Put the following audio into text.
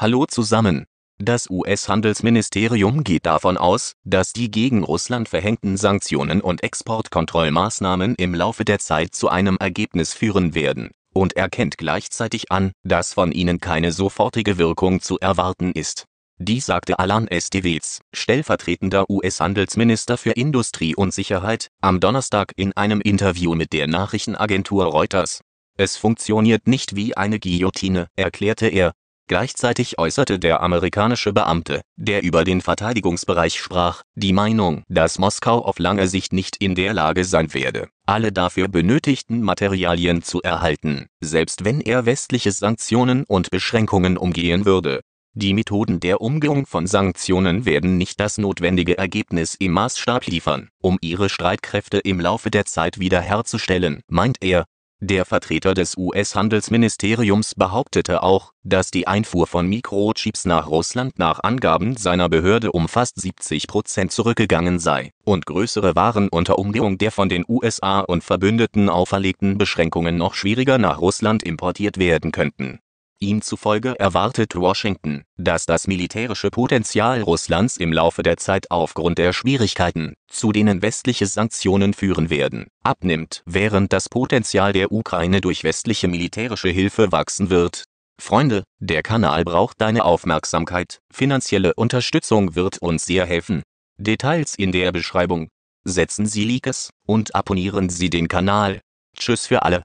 Hallo zusammen. Das US-Handelsministerium geht davon aus, dass die gegen Russland verhängten Sanktionen und Exportkontrollmaßnahmen im Laufe der Zeit zu einem Ergebnis führen werden, und erkennt gleichzeitig an, dass von ihnen keine sofortige Wirkung zu erwarten ist. Dies sagte Alan Estevez, stellvertretender US-Handelsminister für Industrie und Sicherheit, am Donnerstag in einem Interview mit der Nachrichtenagentur Reuters. Es funktioniert nicht wie eine Guillotine, erklärte er, Gleichzeitig äußerte der amerikanische Beamte, der über den Verteidigungsbereich sprach, die Meinung, dass Moskau auf lange Sicht nicht in der Lage sein werde, alle dafür benötigten Materialien zu erhalten, selbst wenn er westliche Sanktionen und Beschränkungen umgehen würde. Die Methoden der Umgehung von Sanktionen werden nicht das notwendige Ergebnis im Maßstab liefern, um ihre Streitkräfte im Laufe der Zeit wiederherzustellen, meint er der Vertreter des US-Handelsministeriums behauptete auch, dass die Einfuhr von Mikrochips nach Russland nach Angaben seiner Behörde um fast 70 Prozent zurückgegangen sei, und größere Waren unter Umgehung der von den USA und Verbündeten auferlegten Beschränkungen noch schwieriger nach Russland importiert werden könnten Ihm zufolge erwartet Washington, dass das militärische Potenzial Russlands im Laufe der Zeit aufgrund der Schwierigkeiten, zu denen westliche Sanktionen führen werden, abnimmt, während das Potenzial der Ukraine durch westliche militärische Hilfe wachsen wird. Freunde, der Kanal braucht deine Aufmerksamkeit, finanzielle Unterstützung wird uns sehr helfen. Details in der Beschreibung. Setzen Sie Likes und abonnieren Sie den Kanal. Tschüss für alle.